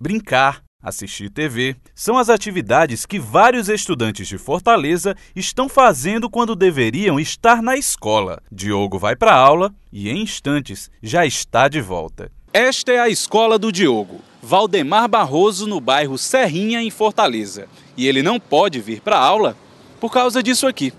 brincar, assistir TV, são as atividades que vários estudantes de Fortaleza estão fazendo quando deveriam estar na escola. Diogo vai para aula e em instantes já está de volta. Esta é a escola do Diogo, Valdemar Barroso, no bairro Serrinha, em Fortaleza. E ele não pode vir para aula por causa disso aqui.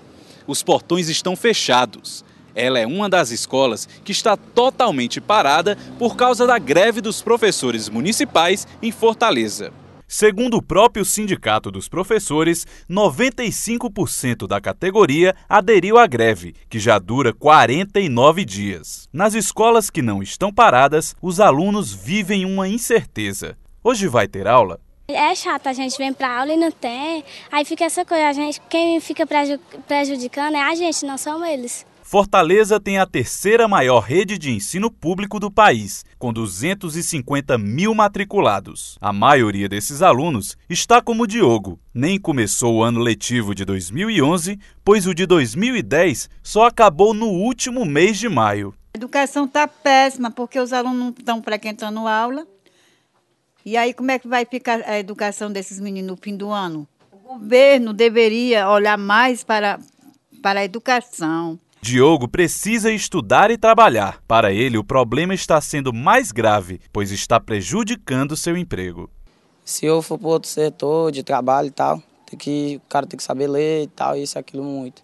Os portões estão fechados. Ela é uma das escolas que está totalmente parada por causa da greve dos professores municipais em Fortaleza. Segundo o próprio Sindicato dos Professores, 95% da categoria aderiu à greve, que já dura 49 dias. Nas escolas que não estão paradas, os alunos vivem uma incerteza. Hoje vai ter aula? É chato, a gente vem para aula e não tem. Aí fica essa coisa, a gente, quem fica prejudicando é a gente, não são eles. Fortaleza tem a terceira maior rede de ensino público do país, com 250 mil matriculados. A maioria desses alunos está como Diogo. Nem começou o ano letivo de 2011, pois o de 2010 só acabou no último mês de maio. A educação está péssima, porque os alunos não estão frequentando aula. E aí, como é que vai ficar a educação desses meninos no fim do ano? O governo deveria olhar mais para, para a educação. Diogo precisa estudar e trabalhar. Para ele, o problema está sendo mais grave, pois está prejudicando seu emprego. Se eu for para outro setor de trabalho e tal, tem que, o cara tem que saber ler e tal, isso e aquilo muito.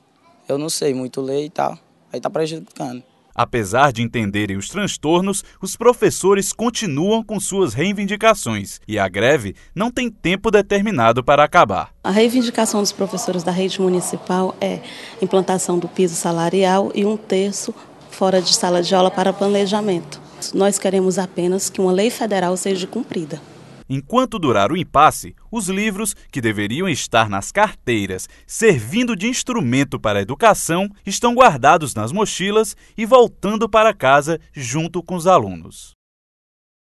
Eu não sei muito ler e tal, aí está prejudicando. Apesar de entenderem os transtornos, os professores continuam com suas reivindicações e a greve não tem tempo determinado para acabar. A reivindicação dos professores da rede municipal é implantação do piso salarial e um terço fora de sala de aula para planejamento. Nós queremos apenas que uma lei federal seja cumprida. Enquanto durar o impasse, os livros, que deveriam estar nas carteiras, servindo de instrumento para a educação, estão guardados nas mochilas e voltando para casa junto com os alunos.